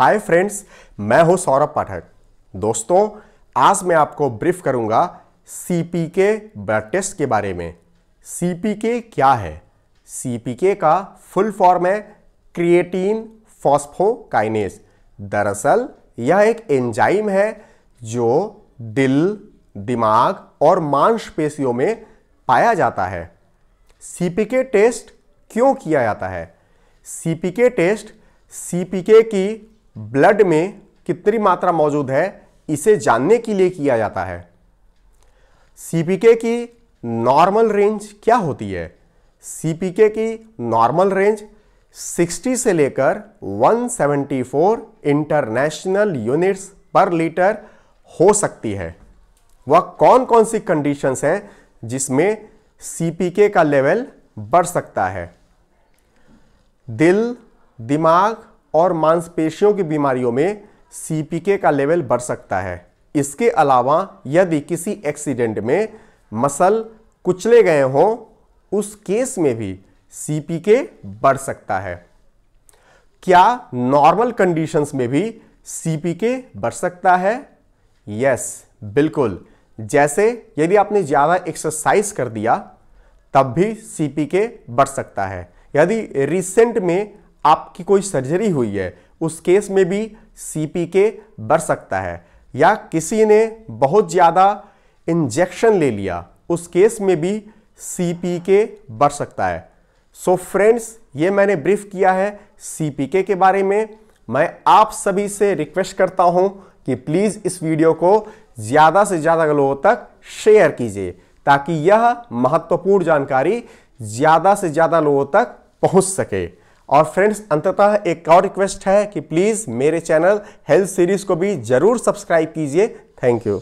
hi friends मैं हूं सौरभ पाठक दोस्तों आज मैं आपको ब्रीफ करूंगा सीपीके ब्लड टेस्ट के बारे में सीपीके क्या है सीपीके का फुल फॉर्म है क्रिएटीन फॉस्फोकाइनेस दरअसल यह एक एंजाइम है जो दिल दिमाग और मांसपेशियों में पाया जाता है सीपीके टेस्ट क्यों किया जाता है सीपीके टेस्ट सीपीके की ब्लड में कितनी मात्रा मौजूद है इसे जानने के लिए किया जाता है सीपीके की नॉर्मल रेंज क्या होती है सीपीके की नॉर्मल रेंज 60 से लेकर 174 इंटरनेशनल यूनिट्स पर लीटर हो सकती है वह कौन कौन सी कंडीशंस हैं जिसमें सीपीके का लेवल बढ़ सकता है दिल दिमाग और मांसपेशियों की बीमारियों में सी का लेवल बढ़ सकता है इसके अलावा यदि किसी एक्सीडेंट में मसल कुचले गए हों उस केस में भी सी बढ़ सकता है क्या नॉर्मल कंडीशंस में भी सी बढ़ सकता है यस बिल्कुल जैसे यदि आपने ज़्यादा एक्सरसाइज कर दिया तब भी सी बढ़ सकता है यदि रिसेंट में आपकी कोई सर्जरी हुई है उस केस में भी सीपीके बढ़ सकता है या किसी ने बहुत ज़्यादा इंजेक्शन ले लिया उस केस में भी सीपीके बढ़ सकता है सो so फ्रेंड्स ये मैंने ब्रीफ किया है सीपीके के बारे में मैं आप सभी से रिक्वेस्ट करता हूँ कि प्लीज़ इस वीडियो को ज़्यादा से ज़्यादा लोगों तक शेयर कीजिए ताकि यह महत्वपूर्ण जानकारी ज़्यादा से ज़्यादा लोगों तक पहुँच सके और फ्रेंड्स अंततः एक और रिक्वेस्ट है कि प्लीज़ मेरे चैनल हेल्थ सीरीज़ को भी ज़रूर सब्सक्राइब कीजिए थैंक यू